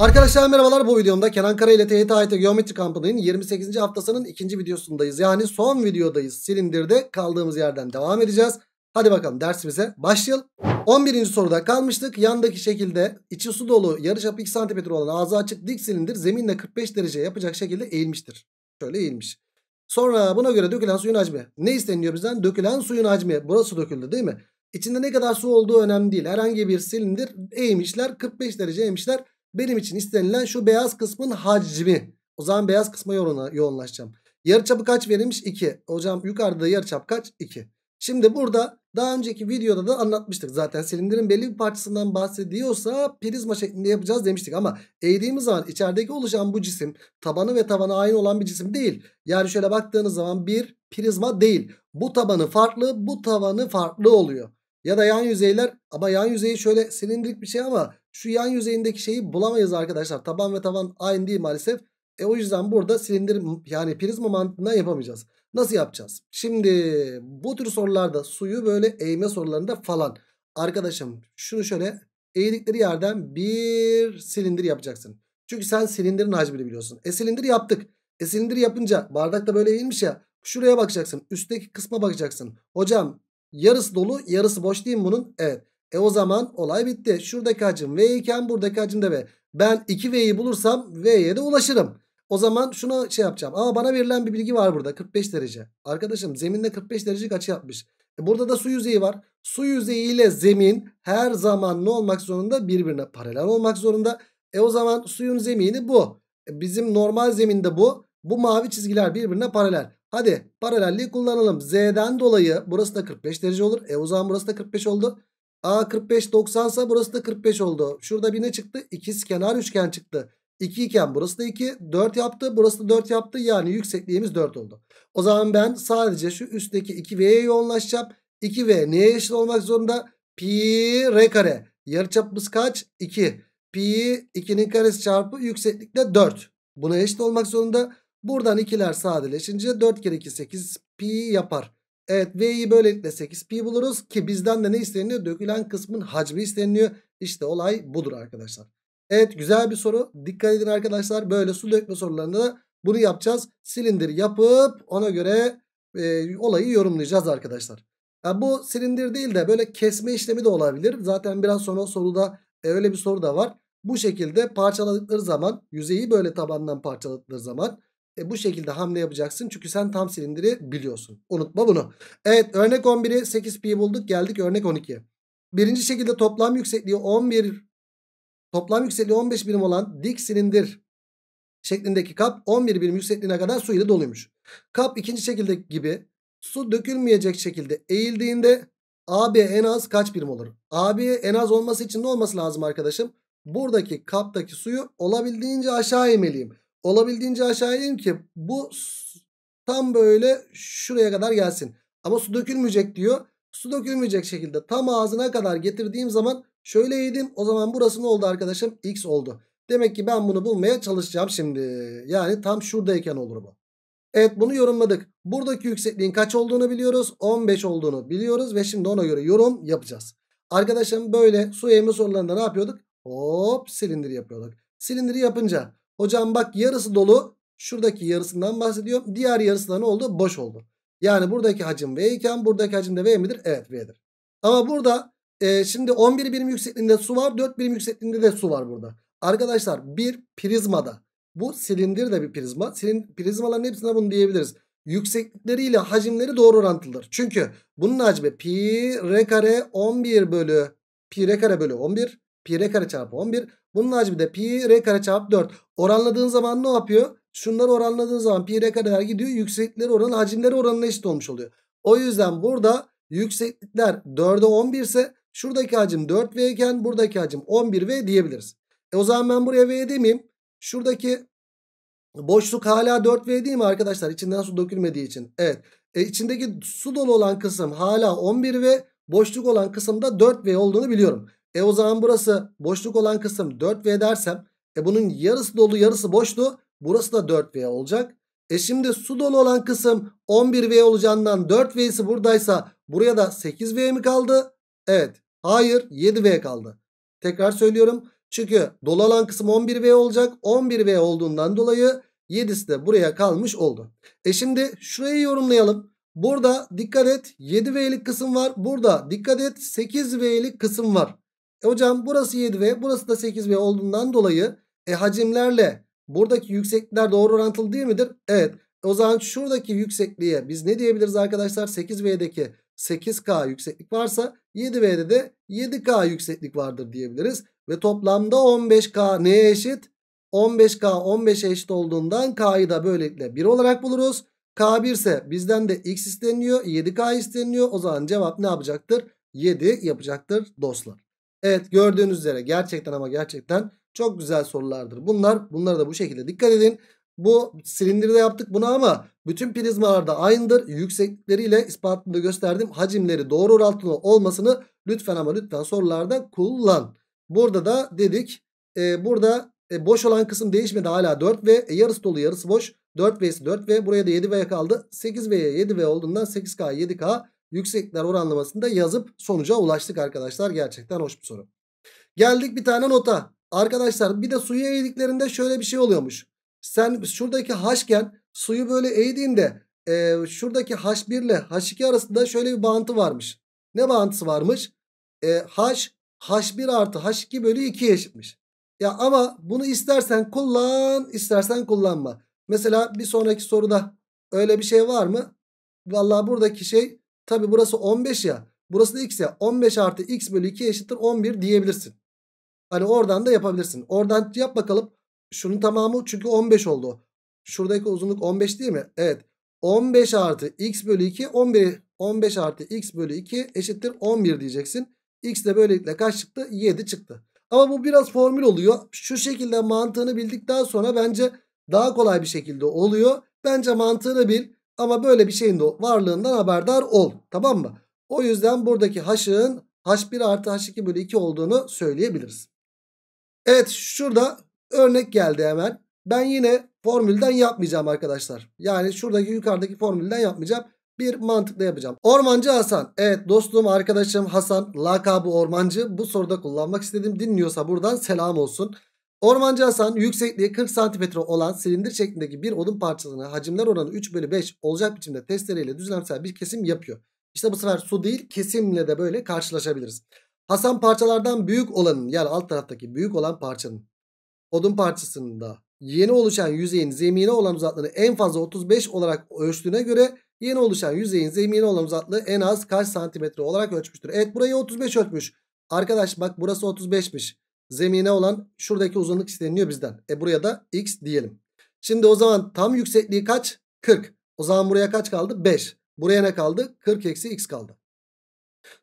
Arkadaşlar merhabalar bu videomda Kenan Kara ile TYT AYT Geometri Kampı'nın 28. haftasının ikinci videosundayız. Yani son videodayız. Silindirde kaldığımız yerden devam edeceğiz. Hadi bakalım dersimize başlayalım. 11. soruda kalmıştık. Yandaki şekilde içi su dolu yarı çapı 2 cm olan ağzı açık dik silindir zeminle 45 derece yapacak şekilde eğilmiştir. Şöyle eğilmiş. Sonra buna göre dökülen suyun hacmi. Ne isteniyor bizden? Dökülen suyun hacmi. Burası döküldü değil mi? İçinde ne kadar su olduğu önemli değil. Herhangi bir silindir eğmişler 45 derece eğmişler. Benim için istenilen şu beyaz kısmın hacmi. O zaman beyaz kısma yoğunlaşacağım. Yarıçapı kaç verilmiş? 2. Hocam yukarıda yarıçap kaç? 2. Şimdi burada daha önceki videoda da anlatmıştık. Zaten silindirin belli bir parçasından bahsediyorsa prizma şeklinde yapacağız demiştik. Ama eğdiğimiz zaman içerideki oluşan bu cisim tabanı ve tabana aynı olan bir cisim değil. Yani şöyle baktığınız zaman bir prizma değil. Bu tabanı farklı bu tabanı farklı oluyor. Ya da yan yüzeyler ama yan yüzeyi şöyle silindirik bir şey ama şu yan yüzeyindeki şeyi bulamayız arkadaşlar. Taban ve taban aynı değil maalesef. E o yüzden burada silindir yani prizma mantığından yapamayacağız. Nasıl yapacağız? Şimdi bu tür sorularda suyu böyle eğme sorularında falan. Arkadaşım şunu şöyle eğdikleri yerden bir silindir yapacaksın. Çünkü sen silindirin hacmini biliyorsun. E silindir yaptık. E silindir yapınca bardak da böyle eğilmiş ya. Şuraya bakacaksın. Üstteki kısma bakacaksın. Hocam Yarısı dolu yarısı boş değil mi bunun? Evet. E o zaman olay bitti. Şuradaki hacim V iken buradaki hacim de V. Ben 2V'yi bulursam V'ye de ulaşırım. O zaman şuna şey yapacağım. Ama bana verilen bir bilgi var burada 45 derece. Arkadaşım zeminde 45 derecelik açı yapmış. E burada da su yüzeyi var. Su yüzeyi ile zemin her zaman ne olmak zorunda? Birbirine paralel olmak zorunda. E o zaman suyun zemini bu. E bizim normal zeminde bu. Bu mavi çizgiler birbirine paralel. Hadi paralelliği kullanalım. Z'den dolayı burası da 45 derece olur. E o zaman burası da 45 oldu. A 45 90 sa burası da 45 oldu. Şurada bir ne çıktı? İkiz kenar üçgen çıktı. 2 iken burası da 2. 4 yaptı. Burası da 4 yaptı. Yani yüksekliğimiz 4 oldu. O zaman ben sadece şu üstteki 2V'ye yoğunlaşacağım. 2V neye eşit olmak zorunda? Pi R kare. Yarıçapımız kaç? 2. Pi 2'nin karesi çarpı yükseklikte 4. Buna eşit olmak zorunda. Buradan ikiler sadeleşince 4 kere 2 8 pi yapar. Evet V'yi böylelikle 8 pi buluruz ki bizden de ne isteniyor Dökülen kısmın hacmi isteniyor İşte olay budur arkadaşlar. Evet güzel bir soru. Dikkat edin arkadaşlar böyle su dökme sorularında bunu yapacağız. Silindir yapıp ona göre e, olayı yorumlayacağız arkadaşlar. Yani bu silindir değil de böyle kesme işlemi de olabilir. Zaten biraz sonra soruda e, öyle bir soru da var. Bu şekilde parçaladıkları zaman yüzeyi böyle tabandan parçaladıkları zaman e, bu şekilde hamle yapacaksın. Çünkü sen tam silindiri biliyorsun. Unutma bunu. Evet örnek 11'i 8pi bulduk. Geldik örnek 12'ye. Birinci şekilde toplam yüksekliği 11 toplam yüksekliği 15 birim olan dik silindir şeklindeki kap 11 birim yüksekliğine kadar su ile doluymuş. Kap ikinci şekilde gibi su dökülmeyecek şekilde eğildiğinde AB en az kaç birim olur? AB en az olması için ne olması lazım arkadaşım? Buradaki kaptaki suyu olabildiğince aşağı emeliyim olabildiğince aşağıya in ki bu tam böyle şuraya kadar gelsin. Ama su dökülmeyecek diyor. Su dökülmeyecek şekilde tam ağzına kadar getirdiğim zaman şöyle yedim. O zaman burası ne oldu arkadaşım? X oldu. Demek ki ben bunu bulmaya çalışacağım şimdi. Yani tam şuradayken olur bu. Evet bunu yorumladık. Buradaki yüksekliğin kaç olduğunu biliyoruz. 15 olduğunu biliyoruz ve şimdi ona göre yorum yapacağız. Arkadaşım böyle su eğimi sorularında ne yapıyorduk? Hop silindir yapıyorduk. Silindiri yapınca Hocam bak yarısı dolu. Şuradaki yarısından bahsediyorum. Diğer yarısı da ne oldu? Boş oldu. Yani buradaki hacim V iken buradaki hacim de V midir? Evet V'dir. Ama burada e, şimdi 11 birim yüksekliğinde su var. 4 birim yüksekliğinde de su var burada. Arkadaşlar bir prizmada bu silindir de bir prizma. Silin, prizmaların hepsine bunu diyebiliriz. Yükseklikleriyle hacimleri doğru orantılıdır. Çünkü bunun hacmi pi r kare 11 bölü pi r kare bölü 11 pi r kare çarpı 11. Bunun hacmi de pi r kare çarpı 4. Oranladığın zaman ne yapıyor? Şunları oranladığın zaman pi r kareler gidiyor. Yükseklikleri oranı hacimleri oranına eşit olmuş oluyor. O yüzden burada yükseklikler 4'e 11 ise şuradaki hacim 4v iken buradaki hacim 11v diyebiliriz. E o zaman ben buraya v demeyeyim. Şuradaki boşluk hala 4v değil mi arkadaşlar? İçinden su dökülmediği için. Evet. E içindeki su dolu olan kısım hala 11v. Boşluk olan kısımda 4v olduğunu biliyorum. E o zaman burası boşluk olan kısım 4V dersem e bunun yarısı dolu yarısı boştu. Burası da 4V olacak. E şimdi su dolu olan kısım 11V olacağından 4V'si buradaysa buraya da 8V mi kaldı? Evet. Hayır 7V kaldı. Tekrar söylüyorum. Çünkü dolu olan kısım 11V olacak. 11V olduğundan dolayı 7'si de buraya kalmış oldu. E şimdi şurayı yorumlayalım. Burada dikkat et 7V'lik kısım var. Burada dikkat et 8V'lik kısım var. E hocam burası 7V burası da 8V olduğundan dolayı e, hacimlerle buradaki yükseklikler doğru orantılı değil midir? Evet. O zaman şuradaki yüksekliğe biz ne diyebiliriz arkadaşlar? 8V'deki 8K yükseklik varsa 7V'de de 7K yükseklik vardır diyebiliriz. Ve toplamda 15K neye eşit? 15K 15'e eşit olduğundan K'yı da böylelikle 1 olarak buluruz. K1 ise bizden de X isteniyor. 7K isteniyor. O zaman cevap ne yapacaktır? 7 yapacaktır dostlar. Evet gördüğünüz üzere gerçekten ama gerçekten çok güzel sorulardır. Bunlar bunları da bu şekilde dikkat edin. Bu silindirde yaptık bunu ama bütün prizmalarda aynıdır. Yükseklikleriyle ispatını gösterdim. Hacimleri doğru orantılı olmasını lütfen ama lütfen sorularda kullan. Burada da dedik. E, burada e, boş olan kısım değişmedi hala 4 ve e, yarısı dolu yarısı boş. 4 ve 4 ve Buraya da 7 ve kaldı. 8 ve 7 ve olduğundan 8K 7K yüksekler oranlamasında yazıp sonuca ulaştık arkadaşlar. Gerçekten hoş bir soru. Geldik bir tane nota. Arkadaşlar bir de suyu eğdiklerinde şöyle bir şey oluyormuş. Sen şuradaki haşken suyu böyle eğdiğinde e, şuradaki H1 ile H2 arasında şöyle bir bağıntı varmış. Ne bağıntısı varmış? E, H, H1 artı H2 bölü 2'ye eşitmiş. Ya ama bunu istersen kullan istersen kullanma. Mesela bir sonraki soruda öyle bir şey var mı? Vallahi buradaki şey Tabi burası 15 ya. Burası da x ya. 15 artı x bölü 2 eşittir 11 diyebilirsin. Hani oradan da yapabilirsin. Oradan yap bakalım. Şunun tamamı çünkü 15 oldu. Şuradaki uzunluk 15 değil mi? Evet. 15 artı x bölü 2 11. 15 artı x bölü 2 eşittir 11 diyeceksin. X de böylelikle kaç çıktı? 7 çıktı. Ama bu biraz formül oluyor. Şu şekilde mantığını bildikten sonra bence daha kolay bir şekilde oluyor. Bence mantığını bil. Ama böyle bir şeyin de varlığından haberdar ol. Tamam mı? O yüzden buradaki h'ın h1 artı h2 bölü 2 olduğunu söyleyebiliriz. Evet şurada örnek geldi hemen. Ben yine formülden yapmayacağım arkadaşlar. Yani şuradaki yukarıdaki formülden yapmayacağım. Bir mantıkla yapacağım. Ormancı Hasan. Evet dostum arkadaşım Hasan. Lakabı Ormancı. Bu soruda kullanmak istedim. Dinliyorsa buradan selam olsun. Ormancı Hasan yüksekliği 40 cm olan silindir şeklindeki bir odun parçasına hacimler oranı 3 bölü 5 olacak biçimde testereyle düzlemsel bir kesim yapıyor. İşte bu sefer su değil kesimle de böyle karşılaşabiliriz. Hasan parçalardan büyük olanın yani alt taraftaki büyük olan parçanın odun parçasında yeni oluşan yüzeyin zemine olan uzaklığını en fazla 35 olarak ölçtüğüne göre yeni oluşan yüzeyin zemine olan uzaklığı en az kaç santimetre olarak ölçmüştür. Evet burayı 35 ölçmüş. Arkadaş bak burası 35'miş zemine olan şuradaki uzunluk isteniyor bizden. E buraya da x diyelim. Şimdi o zaman tam yüksekliği kaç? 40. O zaman buraya kaç kaldı? 5. Buraya ne kaldı? 40 eksi x kaldı.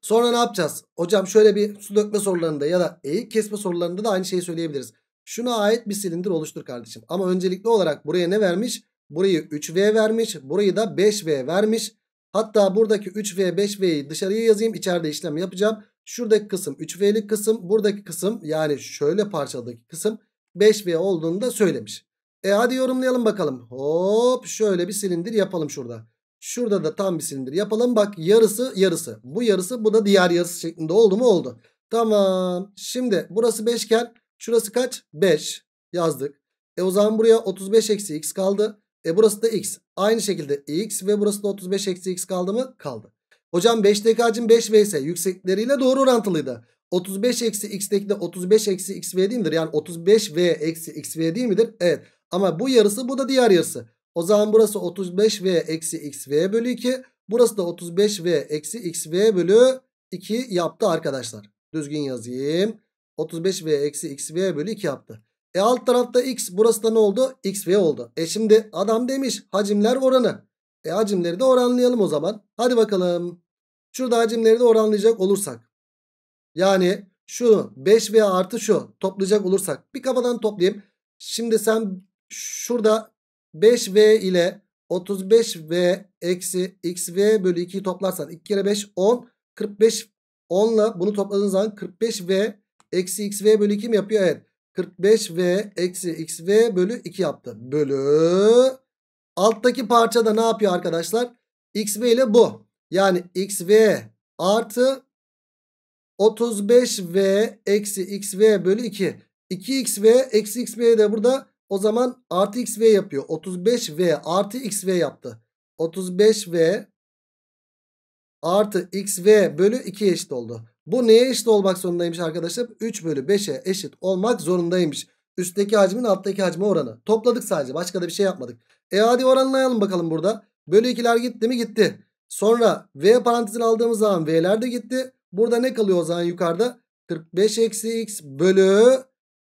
Sonra ne yapacağız? Hocam şöyle bir su dökme sorularında ya da eğik kesme sorularında da aynı şeyi söyleyebiliriz. Şuna ait bir silindir oluştur kardeşim. Ama öncelikli olarak buraya ne vermiş? Burayı 3V vermiş. Burayı da 5V vermiş. Hatta buradaki 3V 5V'yi dışarıya yazayım. İçeride işlem yapacağım. Şuradaki kısım 3V'lik kısım. Buradaki kısım yani şöyle parçadaki kısım 5V olduğunu da söylemiş. E hadi yorumlayalım bakalım. Hop şöyle bir silindir yapalım şurada. Şurada da tam bir silindir yapalım. Bak yarısı yarısı. Bu yarısı bu da diğer yarısı şeklinde oldu mu oldu. Tamam. Şimdi burası 5 iken şurası kaç? 5 yazdık. E o zaman buraya 35 eksi x kaldı. E burası da x. Aynı şekilde x ve burası da 35 eksi x kaldı mı? Kaldı. Hocam 5DK'cın 5V'si yüksekleriyle doğru orantılıydı. 35 eksi x'teki de 35 eksi xv değil midir? Yani 35 v eksi xv değil midir? Evet. Ama bu yarısı bu da diğer yarısı. O zaman burası 35 v eksi xv bölü 2. Burası da 35 v eksi xv bölü 2 yaptı arkadaşlar. Düzgün yazayım. 35 v eksi xv bölü 2 yaptı. E alt tarafta x burası da ne oldu? xv oldu. E şimdi adam demiş hacimler oranı. E hacimleri de oranlayalım o zaman. Hadi bakalım. Şurada hacimleri de oranlayacak olursak. Yani şu 5 veya artı şu toplayacak olursak. Bir kafadan toplayayım. Şimdi sen şurada 5V ile 35V eksi xV bölü 2'yi toplarsan 2 kere 5 10 45 10 ile bunu topladığın zaman 45V eksi xV bölü 2 mi yapıyor? Evet. 45V eksi xV bölü 2 yaptı. Bölü Alttaki parça da ne yapıyor arkadaşlar? XV ile bu. Yani XV artı 35V eksi XV bölü 2. 2XV eksi XV de burada o zaman artı XV yapıyor. 35V artı XV yaptı. 35V artı XV bölü 2 eşit oldu. Bu neye eşit olmak zorundaymış arkadaşlar? 3 bölü 5'e eşit olmak zorundaymış. Üstteki hacmin alttaki hacme oranı. Topladık sadece. Başka da bir şey yapmadık. E hadi oranlayalım bakalım burada. Bölü 2'ler gitti mi? Gitti. Sonra V parantezini aldığımız zaman V'ler de gitti. Burada ne kalıyor o zaman yukarıda? 45 eksi x bölü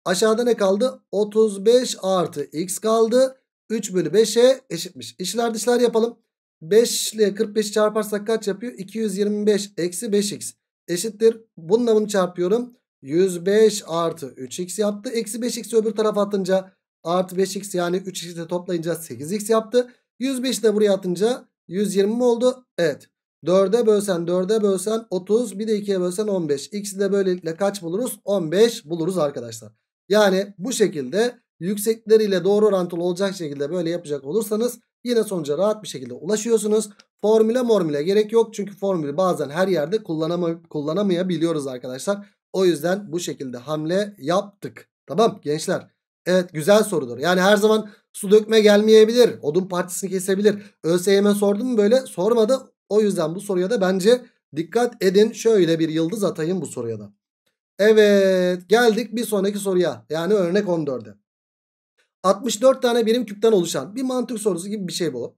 aşağıda ne kaldı? 35 artı x kaldı. 3 bölü 5'e eşitmiş. İşler dışlar yapalım. 5 ile 45 çarparsak kaç yapıyor? 225 eksi 5x eşittir. Bununla bunu çarpıyorum. 105 artı 3x yaptı. Eksi 5x'i öbür tarafa atınca artı 5x yani 3x'i de toplayınca 8x yaptı. 105'i de buraya atınca 120 mi oldu? Evet. 4'e bölsen 4'e bölsen 30 bir de 2'ye bölsen 15. X'i de böylelikle kaç buluruz? 15 buluruz arkadaşlar. Yani bu şekilde yüksekleriyle doğru orantılı olacak şekilde böyle yapacak olursanız yine sonuca rahat bir şekilde ulaşıyorsunuz. Formüle mormüle gerek yok çünkü formülü bazen her yerde kullanamay kullanamayabiliyoruz arkadaşlar. O yüzden bu şekilde hamle yaptık. Tamam gençler. Evet güzel sorudur. Yani her zaman su dökme gelmeyebilir. Odun partisini kesebilir. ÖSYM sordu mu böyle? Sormadı. O yüzden bu soruya da bence dikkat edin. Şöyle bir yıldız atayım bu soruya da. Evet geldik bir sonraki soruya. Yani örnek 14'e. 64 tane birim küpten oluşan bir mantık sorusu gibi bir şey bu.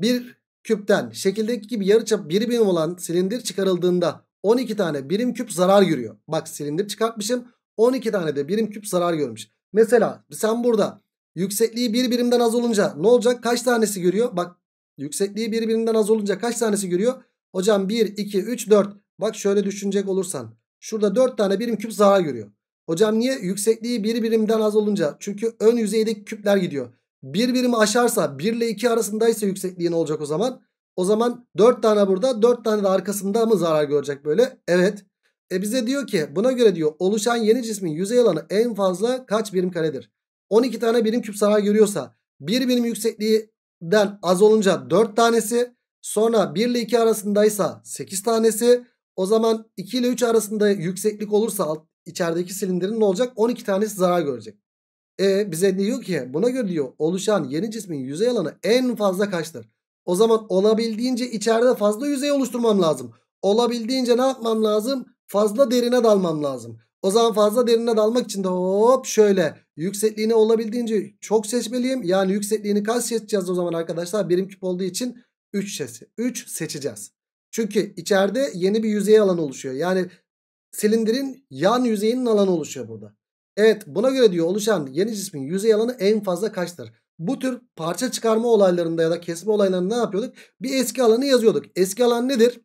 Bir küpten şekildeki gibi yarıçap bir birim olan silindir çıkarıldığında 12 tane birim küp zarar görüyor. Bak silindir çıkartmışım. 12 tane de birim küp zarar görmüş. Mesela sen burada yüksekliği bir birimden az olunca ne olacak? Kaç tanesi görüyor? Bak yüksekliği bir birimden az olunca kaç tanesi görüyor? Hocam 1, 2, 3, 4. Bak şöyle düşünecek olursan. Şurada 4 tane birim küp zarar görüyor. Hocam niye? Yüksekliği bir birimden az olunca. Çünkü ön yüzeydeki küpler gidiyor. Bir birimi aşarsa 1 ile 2 arasındaysa yüksekliği ne olacak o zaman? O zaman 4 tane burada 4 tane de arkasında mı zarar görecek böyle? Evet. E bize diyor ki buna göre diyor oluşan yeni cismin yüzey alanı en fazla kaç birim karedir? 12 tane birim küp zarar görüyorsa 1 birim yüksekliğinden az olunca 4 tanesi sonra 1 ile 2 arasındaysa 8 tanesi o zaman 2 ile 3 arasında yükseklik olursa alt, içerideki silindirin ne olacak? 12 tanesi zarar görecek. E bize diyor ki buna göre diyor oluşan yeni cismin yüzey alanı en fazla kaçtır? O zaman olabildiğince içeride fazla yüzey oluşturmam lazım. Olabildiğince ne yapmam lazım? Fazla derine dalmam lazım. O zaman fazla derine dalmak için de hop şöyle yüksekliğini olabildiğince çok seçmeliyim. Yani yüksekliğini kaç seçeceğiz o zaman arkadaşlar? Birim küp olduğu için 3 sesi. 3 seçeceğiz. Çünkü içeride yeni bir yüzey alanı oluşuyor. Yani silindirin yan yüzeyinin alanı oluşuyor burada. Evet buna göre diyor oluşan yeni cismin yüzey alanı en fazla kaçtır? bu tür parça çıkarma olaylarında ya da kesme olaylarında ne yapıyorduk? Bir eski alanı yazıyorduk. Eski alan nedir?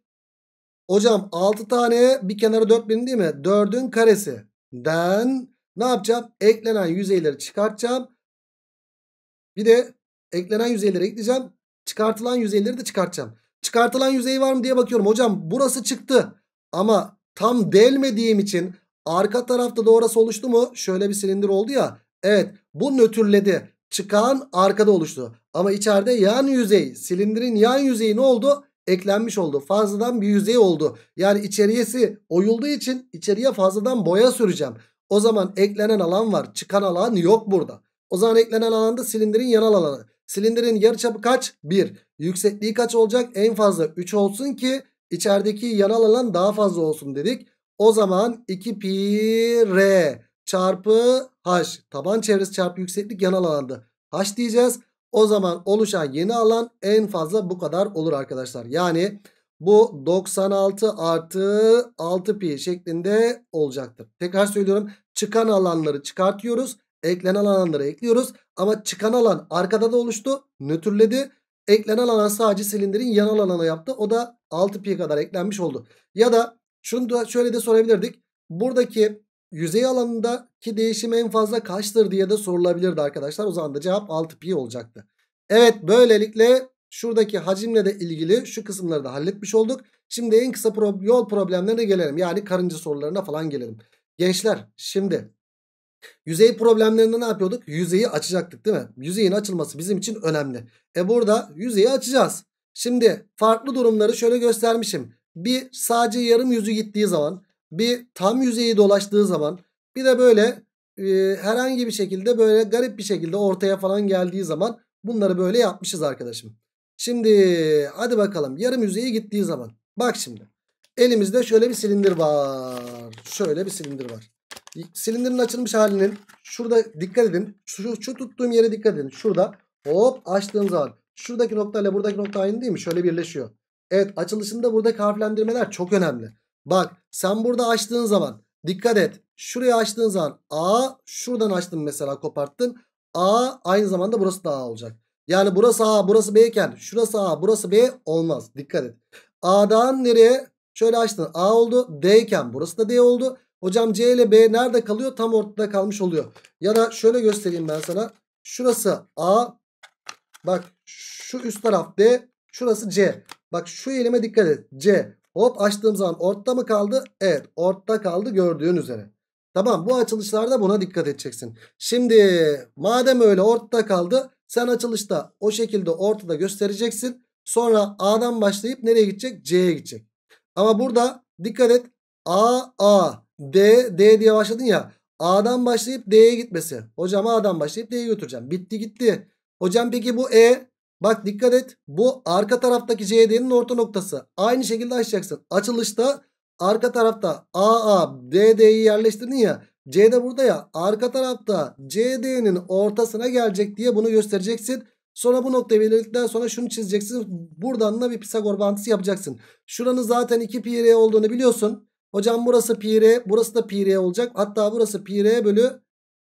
Hocam 6 tane bir kenara 4000 değil mi? 4'ün karesi. Den ne yapacağım? Eklenen yüzeyleri çıkartacağım. Bir de eklenen yüzeyleri ekleyeceğim. Çıkartılan yüzeyleri de çıkartacağım. Çıkartılan yüzey var mı diye bakıyorum. Hocam burası çıktı. Ama tam delmediğim için arka tarafta doğrusu oluştu mu? Şöyle bir silindir oldu ya. Evet bu nötrledi çıkan arkada oluştu. Ama içeride yan yüzey silindirin yan yüzeyi ne oldu? Eklenmiş oldu. Fazladan bir yüzey oldu. Yani içeriyesi oyulduğu için içeriye fazladan boya süreceğim. O zaman eklenen alan var. Çıkan alan yok burada. O zaman eklenen alanda silindirin yanal alanı. Silindirin yarıçapı kaç? 1. Yüksekliği kaç olacak? En fazla 3 olsun ki içerideki yanal alan daha fazla olsun dedik. O zaman 2 pi r çarpı h. Taban çevresi çarpı yükseklik yan alandı. H diyeceğiz. O zaman oluşan yeni alan en fazla bu kadar olur arkadaşlar. Yani bu 96 artı 6 pi şeklinde olacaktır. Tekrar söylüyorum. Çıkan alanları çıkartıyoruz. Eklenen alanları ekliyoruz. Ama çıkan alan arkada da oluştu. Nötrledi. Eklenen alan sadece silindirin yan alana yaptı. O da 6 pi kadar eklenmiş oldu. Ya da şunu da şöyle de sorabilirdik. Buradaki yüzey alanındaki değişim en fazla kaçtır diye de sorulabilirdi arkadaşlar. O zaman da cevap 6pi olacaktı. Evet böylelikle şuradaki hacimle de ilgili şu kısımları da halletmiş olduk. Şimdi en kısa pro yol problemlerine gelelim. Yani karınca sorularına falan gelelim. Gençler şimdi yüzey problemlerinde ne yapıyorduk? Yüzeyi açacaktık değil mi? Yüzeyin açılması bizim için önemli. E burada yüzeyi açacağız. Şimdi farklı durumları şöyle göstermişim. Bir sadece yarım yüzü gittiği zaman bir tam yüzeyi dolaştığı zaman bir de böyle e, herhangi bir şekilde böyle garip bir şekilde ortaya falan geldiği zaman bunları böyle yapmışız arkadaşım. Şimdi hadi bakalım yarım yüzeyi gittiği zaman bak şimdi elimizde şöyle bir silindir var. Şöyle bir silindir var. Silindirin açılmış halinin şurada dikkat edin. Şu, şu tuttuğum yere dikkat edin. Şurada hop açtığım zaman şuradaki nokta ile buradaki nokta aynı değil mi? Şöyle birleşiyor. Evet açılışında burada harflendirmeler çok önemli. Bak sen burada açtığın zaman dikkat et. Şuraya açtığın zaman A şuradan açtın mesela koparttın. A aynı zamanda burası da A olacak. Yani burası A burası B iken şurası A burası B olmaz. Dikkat et. A'dan nereye? Şöyle açtın A oldu. D iken burası da D oldu. Hocam C ile B nerede kalıyor? Tam ortada kalmış oluyor. Ya da şöyle göstereyim ben sana. Şurası A. Bak şu üst taraf D. Şurası C. Bak şu elime dikkat et. C. Hop açtığım zaman ortta mı kaldı? Evet ortta kaldı gördüğün üzere. Tamam bu açılışlarda buna dikkat edeceksin. Şimdi madem öyle ortada kaldı sen açılışta o şekilde ortada göstereceksin. Sonra A'dan başlayıp nereye gidecek? C'ye gidecek. Ama burada dikkat et A A D D diye başladın ya A'dan başlayıp D'ye gitmesi. Hocam A'dan başlayıp D'ye götüreceğim. Bitti gitti. Hocam peki bu E Bak dikkat et. Bu arka taraftaki CD'nin orta noktası. Aynı şekilde açacaksın. Açılışta arka tarafta AA DD'yi yerleştirdin ya. CD burada ya. Arka tarafta CD'nin ortasına gelecek diye bunu göstereceksin. Sonra bu noktayı belirledikten sonra şunu çizeceksin. Buradan da bir Pisagor bağıntısı yapacaksın. Şuranın zaten 2 PR olduğunu biliyorsun. Hocam burası PR, burası da PR olacak. Hatta burası PR bölü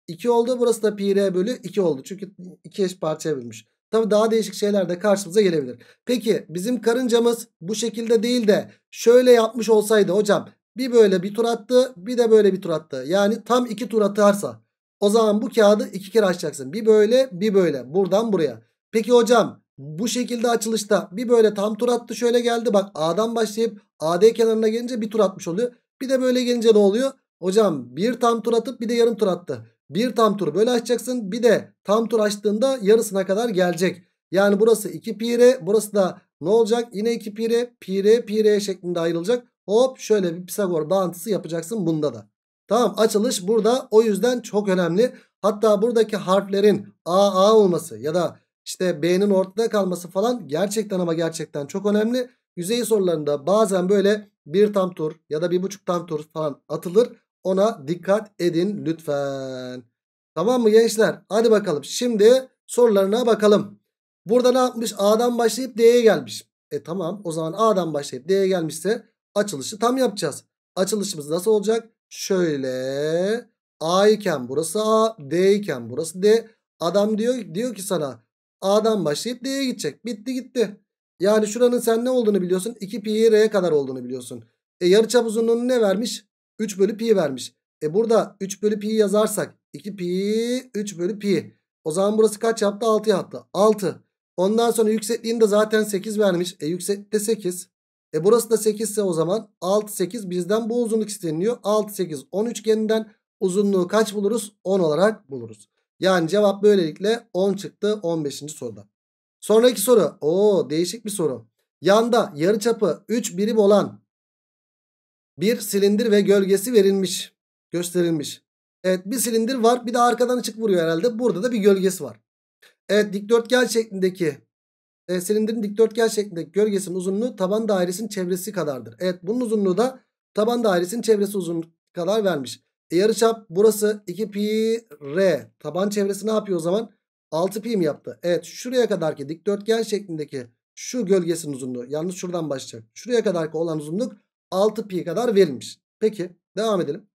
2 oldu. Burası da PR bölü 2 oldu. Çünkü 2 eş parçaya bölmüş. Tabi daha değişik şeyler de karşımıza gelebilir. Peki bizim karıncamız bu şekilde değil de şöyle yapmış olsaydı hocam bir böyle bir tur attı bir de böyle bir tur attı. Yani tam iki tur atarsa o zaman bu kağıdı iki kere açacaksın. Bir böyle bir böyle buradan buraya. Peki hocam bu şekilde açılışta bir böyle tam tur attı şöyle geldi. Bak A'dan başlayıp AD kenarına gelince bir tur atmış oluyor. Bir de böyle gelince ne oluyor? Hocam bir tam tur atıp bir de yarım tur attı. Bir tam tur böyle açacaksın. Bir de tam tur açtığında yarısına kadar gelecek. Yani burası 2 pi r. Burası da ne olacak? Yine 2 pi r. Pi r pi r şeklinde ayrılacak. Hop şöyle bir Pisagor bağıntısı yapacaksın bunda da. Tamam açılış burada o yüzden çok önemli. Hatta buradaki harflerin A A olması ya da işte B'nin ortada kalması falan gerçekten ama gerçekten çok önemli. Yüzey sorularında bazen böyle bir tam tur ya da bir buçuk tam tur falan atılır. Ona dikkat edin lütfen. Tamam mı gençler? Hadi bakalım. Şimdi sorularına bakalım. Burada ne yapmış? A'dan başlayıp D'ye gelmiş. E tamam o zaman A'dan başlayıp D'ye gelmişse açılışı tam yapacağız. Açılışımız nasıl olacak? Şöyle A iken burası A, D iken burası D. Adam diyor, diyor ki sana A'dan başlayıp D'ye gidecek. Bitti gitti. Yani şuranın sen ne olduğunu biliyorsun? 2 pi y'ye kadar olduğunu biliyorsun. E yarıçap uzunluğunu ne vermiş? 3 bölü pi vermiş. E burada 3 bölü pi yazarsak 2 pi 3 bölü pi. O zaman burası kaç yaptı? 6 yaptı. 6. Ondan sonra yüksekliğini de zaten 8 vermiş. E yüksekte 8. E burası da 8 ise o zaman 6 8 bizden bu uzunluk isteniliyor. 6 8 10 üçgeninden uzunluğu kaç buluruz? 10 olarak buluruz. Yani cevap böylelikle 10 çıktı 15. soruda. Sonraki soru. Oo değişik bir soru. Yanda yarıçapı 3 birim olan bir silindir ve gölgesi verilmiş. Gösterilmiş. Evet bir silindir var bir de arkadan ışık vuruyor herhalde. Burada da bir gölgesi var. Evet dikdörtgen şeklindeki e, silindirin dikdörtgen şeklindeki gölgesinin uzunluğu taban dairesinin çevresi kadardır. Evet bunun uzunluğu da taban dairesinin çevresi uzunluğu kadar vermiş. E, yarıçap burası 2 pi r. Taban çevresi ne yapıyor o zaman? 6 pi mi yaptı? Evet şuraya kadar ki dikdörtgen şeklindeki şu gölgesinin uzunluğu. Yalnız şuradan başlayacak. Şuraya kadar ki olan uzunluk 6 pi kadar verilmiş. Peki devam edelim.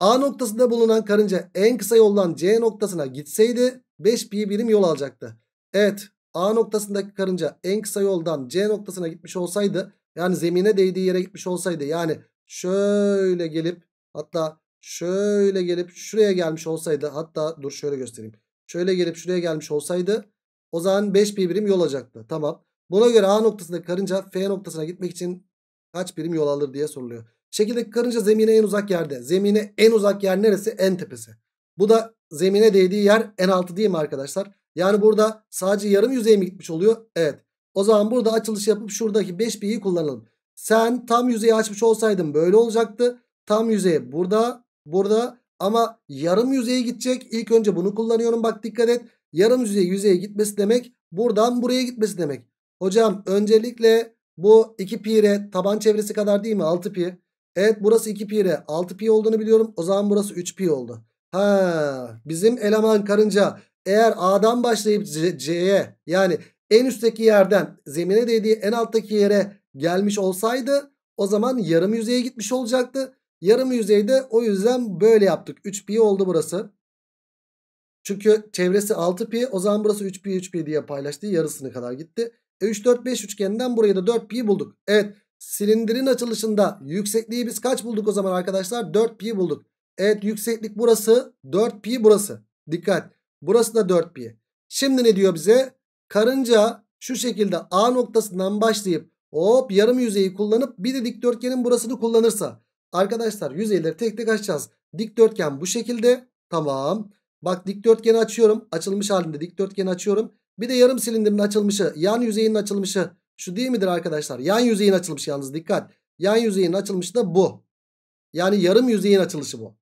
A noktasında bulunan karınca en kısa yoldan C noktasına gitseydi 5 pi birim yol alacaktı. Evet A noktasındaki karınca en kısa yoldan C noktasına gitmiş olsaydı yani zemine değdiği yere gitmiş olsaydı yani şöyle gelip hatta şöyle gelip şuraya gelmiş olsaydı hatta dur şöyle göstereyim. Şöyle gelip şuraya gelmiş olsaydı o zaman 5 pi birim yol alacaktı. Tamam. Buna göre A noktasındaki karınca F noktasına gitmek için kaç birim yol alır diye soruluyor. Şekildeki karınca zemine en uzak yerde. Zemine en uzak yer neresi? En tepesi. Bu da zemine değdiği yer en altı değil mi arkadaşlar? Yani burada sadece yarım yüzey mi gitmiş oluyor? Evet. O zaman burada açılış yapıp şuradaki 5 pi'yi kullanalım. Sen tam yüzeyi açmış olsaydın böyle olacaktı. Tam yüzeye. burada, burada ama yarım yüzeye gidecek. İlk önce bunu kullanıyorum bak dikkat et. Yarım yüzey yüzeye gitmesi demek buradan buraya gitmesi demek. Hocam öncelikle bu 2 pi r taban çevresi kadar değil mi? 6 pi. Evet burası 2 pi r. 6 pi olduğunu biliyorum. O zaman burası 3 pi oldu. Ha, bizim eleman karınca eğer A'dan başlayıp C'ye yani en üstteki yerden zemine değdiği en alttaki yere gelmiş olsaydı o zaman yarım yüzeye gitmiş olacaktı. Yarım yüzeyde o yüzden böyle yaptık. 3 pi oldu burası. Çünkü çevresi 6 pi o zaman burası 3 pi 3 pi diye paylaştı. Yarısını kadar gitti. 3 4 5 üçgeninden burayı da 4pi bulduk. Evet silindirin açılışında yüksekliği biz kaç bulduk o zaman arkadaşlar? 4pi bulduk. Evet yükseklik burası 4pi burası. Dikkat burası da 4pi. Şimdi ne diyor bize? Karınca şu şekilde A noktasından başlayıp hop yarım yüzeyi kullanıp bir de dikdörtgenin burasını kullanırsa. Arkadaşlar yüzeyleri tek tek açacağız. Dikdörtgen bu şekilde. Tamam. Bak dikdörtgeni açıyorum. Açılmış halinde dikdörtgeni açıyorum. Bir de yarım silindirin açılmışı, yan yüzeyin açılmışı şu değil midir arkadaşlar? Yan yüzeyin açılmışı yalnız dikkat. Yan yüzeyin açılmışı da bu. Yani yarım yüzeyin açılışı bu.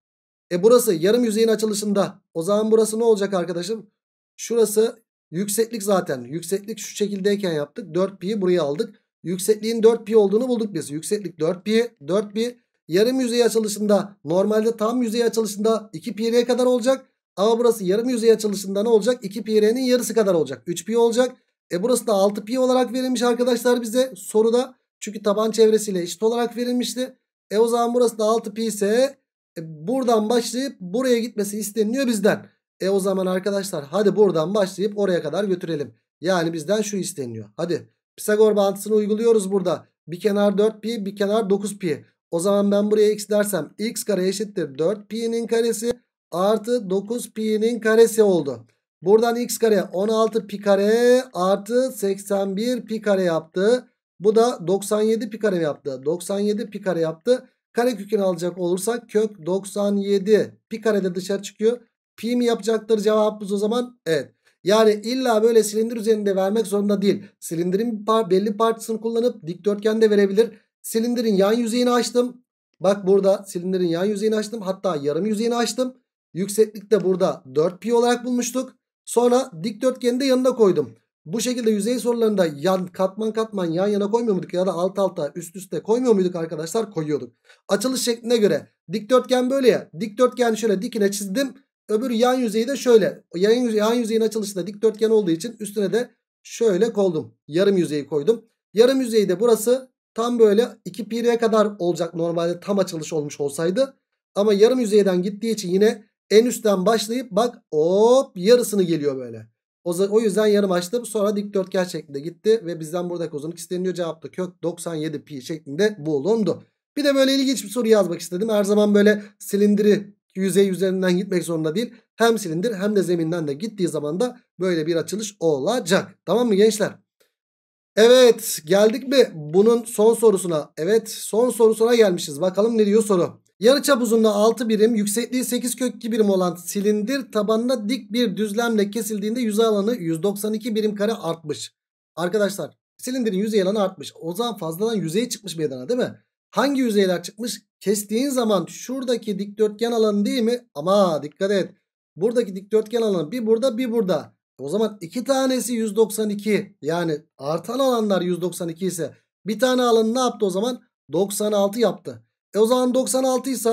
E burası yarım yüzeyin açılışında. O zaman burası ne olacak arkadaşım? Şurası yükseklik zaten. Yükseklik şu şekildeyken yaptık. 4 pi'yi buraya aldık. Yüksekliğin 4 pi olduğunu bulduk biz. Yükseklik 4 pi, 4 pi. Yarım yüzey açılışında normalde tam yüzey açılışında 2 pi'ye kadar olacak. Ama burası yarım yüzey açılışında ne olacak? 2 pi r'nin yarısı kadar olacak. 3 pi olacak. E burası da 6 pi olarak verilmiş arkadaşlar bize soruda. Çünkü taban çevresiyle eşit olarak verilmişti. E o zaman burası da 6 pi ise e, buradan başlayıp buraya gitmesi isteniliyor bizden. E o zaman arkadaşlar hadi buradan başlayıp oraya kadar götürelim. Yani bizden şu isteniyor. Hadi Pisagor bağıntısını uyguluyoruz burada. Bir kenar 4 pi bir kenar 9 pi. O zaman ben buraya x dersem x kare eşittir 4 pi'nin karesi artı 9 pi'nin karesi oldu. Buradan x kare 16 pi kare artı 81 pi kare yaptı. Bu da 97 pi kare yaptı. 97 pi kare yaptı. Kare kökünü alacak olursak kök 97 pi kare de dışarı çıkıyor. Pi mi yapacaktır cevabımız o zaman? Evet. Yani illa böyle silindir üzerinde vermek zorunda değil. Silindirin belli parçasını kullanıp dikdörtgen de verebilir. Silindirin yan yüzeyini açtım. Bak burada silindirin yan yüzeyini açtım. Hatta yarım yüzeyini açtım. Yükseklik de burada 4 pi olarak bulmuştuk. Sonra dikdörtgeni de yanına koydum. Bu şekilde yüzey sorularında yan katman katman yan yana koymuyor muyduk ya da alt alta üst üste koymuyor muyduk arkadaşlar? Koyuyorduk. Açılış şekline göre dikdörtgen böyle ya. Dikdörtgen şöyle dikine çizdim. Öbür yan yüzeyi de şöyle. Yan, yan yüzeyin açılışı da dikdörtgen olduğu için üstüne de şöyle koydum. Yarım yüzeyi koydum. Yarım yüzeyi de burası tam böyle 2 pi'ye kadar olacak normalde tam açılış olmuş olsaydı. Ama yarım yüzeyden gittiği için yine en üstten başlayıp bak hop yarısını geliyor böyle. O, o yüzden yarım açtım. Sonra dikdörtgen şeklinde gitti. Ve bizden buradaki uzunluk isteniyor. Cevap da kök 97 pi şeklinde bulundu. Bir de böyle ilginç bir soru yazmak istedim. Her zaman böyle silindiri yüzey üzerinden gitmek zorunda değil. Hem silindir hem de zeminden de gittiği zaman da böyle bir açılış olacak. Tamam mı gençler? Evet geldik mi bunun son sorusuna? Evet son sorusuna gelmişiz. Bakalım ne diyor soru. Yarıçap uzunluğu 6 birim, yüksekliği 8 kök 2 birim olan silindir tabanına dik bir düzlemle kesildiğinde yüzey alanı 192 birim kare artmış. Arkadaşlar silindirin yüzey alanı artmış. O zaman fazladan yüzeye çıkmış meydana değil mi? Hangi yüzeyler çıkmış? Kestiğin zaman şuradaki dikdörtgen alanı değil mi? Ama dikkat et. Buradaki dikdörtgen alanı bir burada bir burada. O zaman iki tanesi 192 yani artan alanlar 192 ise bir tane alanı ne yaptı o zaman? 96 yaptı. E o zaman 96 ise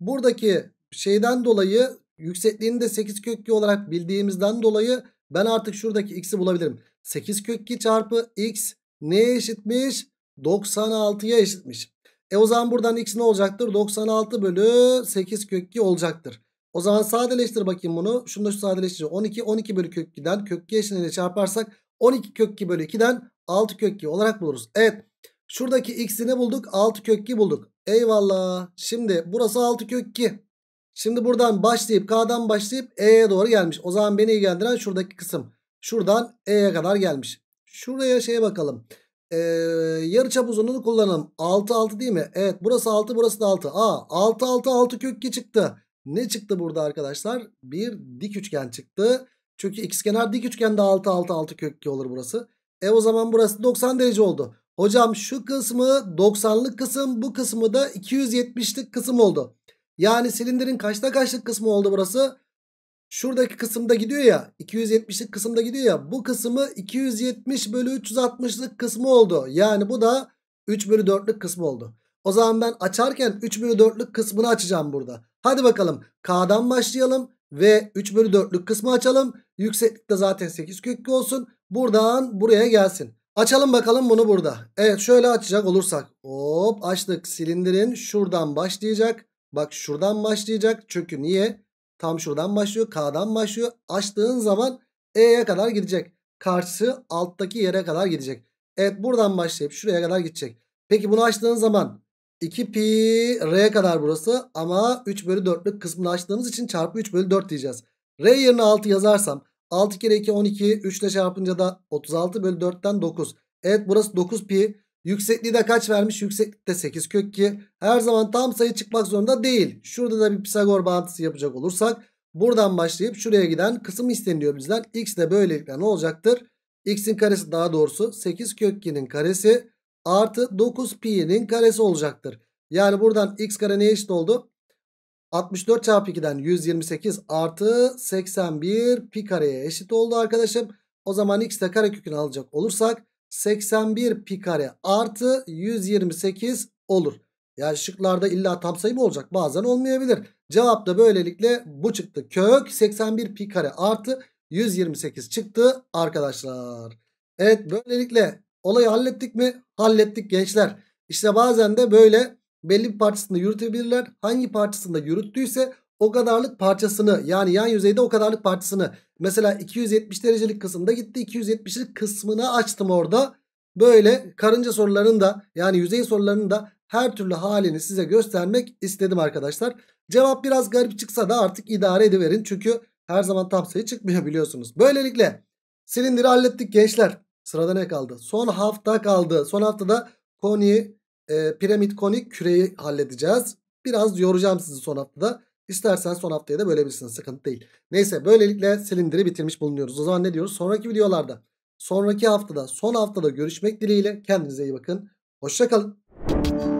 buradaki şeyden dolayı yüksekliğini de 8 kök 2 olarak bildiğimizden dolayı ben artık şuradaki x'i bulabilirim. 8 kök 2 çarpı x neye eşitmiş? 96'ya eşitmiş. E o zaman buradan x ne olacaktır? 96 bölü 8 kök 2 olacaktır. O zaman sadeleştir bakayım bunu. Şunu da şu sadeleştireceğim. 12, 12 bölü kök 2'den kök 2 eşliğine çarparsak 12 kök 2 bölü 2'den 6 kök 2 olarak buluruz. Evet Şuradaki x'i ne bulduk? 6 kök 2 bulduk. Eyvallah. Şimdi burası 6 kök 2. Şimdi buradan başlayıp K'dan başlayıp E'ye doğru gelmiş. O zaman beni ilgilendiren şuradaki kısım. Şuradan E'ye kadar gelmiş. Şuraya şeye bakalım. Ee, çap uzunluğunu kullanalım. 6 6 değil mi? Evet burası 6 burası da 6. Aa 6 6 6 kök 2 çıktı. Ne çıktı burada arkadaşlar? Bir dik üçgen çıktı. Çünkü x ikizkenar dik üçgende 6 6 6 kök 2 olur burası. E o zaman burası 90 derece oldu. Hocam şu kısmı 90'lık kısım bu kısmı da 270'lik kısım oldu. Yani silindirin kaçta kaçlık kısmı oldu burası? Şuradaki kısımda gidiyor ya 270'lik kısımda gidiyor ya bu kısmı 270 bölü 360'lık kısmı oldu. Yani bu da 3 bölü 4'lük kısmı oldu. O zaman ben açarken 3 bölü 4'lük kısmını açacağım burada. Hadi bakalım K'dan başlayalım ve 3 bölü 4'lük kısmı açalım. Yükseklik de zaten 8 kökü olsun. Buradan buraya gelsin. Açalım bakalım bunu burada. Evet şöyle açacak olursak. Hop açtık. Silindirin şuradan başlayacak. Bak şuradan başlayacak. Çünkü niye? Tam şuradan başlıyor. K'dan başlıyor. Açtığın zaman E'ye kadar gidecek. Karşısı alttaki yere kadar gidecek. Evet buradan başlayıp şuraya kadar gidecek. Peki bunu açtığın zaman 2 pi R'ye kadar burası. Ama 3 bölü 4'lük kısmını açtığımız için çarpı 3 bölü 4 diyeceğiz. R yerine 6 yazarsam 6 kere 2 12. 3 ile çarpınca da 36 bölü 4'ten 9. Evet burası 9 pi. Yüksekliği de kaç vermiş? Yükseklikte 8 kök 2. Her zaman tam sayı çıkmak zorunda değil. Şurada da bir Pisagor bağıntısı yapacak olursak. Buradan başlayıp şuraya giden kısım isteniliyor bizden. X de böylelikle ne olacaktır? X'in karesi daha doğrusu 8 kök 2'nin karesi artı 9 pi'nin karesi olacaktır. Yani buradan x kare neye eşit oldu? 64 çarpı 2'den 128 artı 81 pi kareye eşit oldu arkadaşım. O zaman x de kare kökünü alacak olursak 81 pi kare artı 128 olur. Yani şıklarda illa tam sayı mı olacak? Bazen olmayabilir. Cevap da böylelikle bu çıktı. Kök 81 pi kare artı 128 çıktı arkadaşlar. Evet böylelikle olayı hallettik mi? Hallettik gençler. İşte bazen de böyle belli bir parçasında yürütebilirler. Hangi parçasında yürüttüyse o kadarlık parçasını yani yan yüzeyde o kadarlık parçasını mesela 270 derecelik kısımda gitti 270'lik kısmını açtım orada. Böyle karınca sorularının da yani yüzey sorularının da her türlü halini size göstermek istedim arkadaşlar. Cevap biraz garip çıksa da artık idare ediverin. Çünkü her zaman tam sayı çıkmıyor biliyorsunuz. Böylelikle silindiri hallettik gençler. Sırada ne kaldı? Son hafta kaldı. Son haftada Konya e, piramit konik küreyi halledeceğiz. Biraz yoracağım sizi son haftada. İstersen son haftaya da bölebilirsiniz. Sıkıntı değil. Neyse böylelikle silindiri bitirmiş bulunuyoruz. O zaman ne diyoruz? Sonraki videolarda, sonraki haftada, son haftada görüşmek dileğiyle. Kendinize iyi bakın. Hoşçakalın.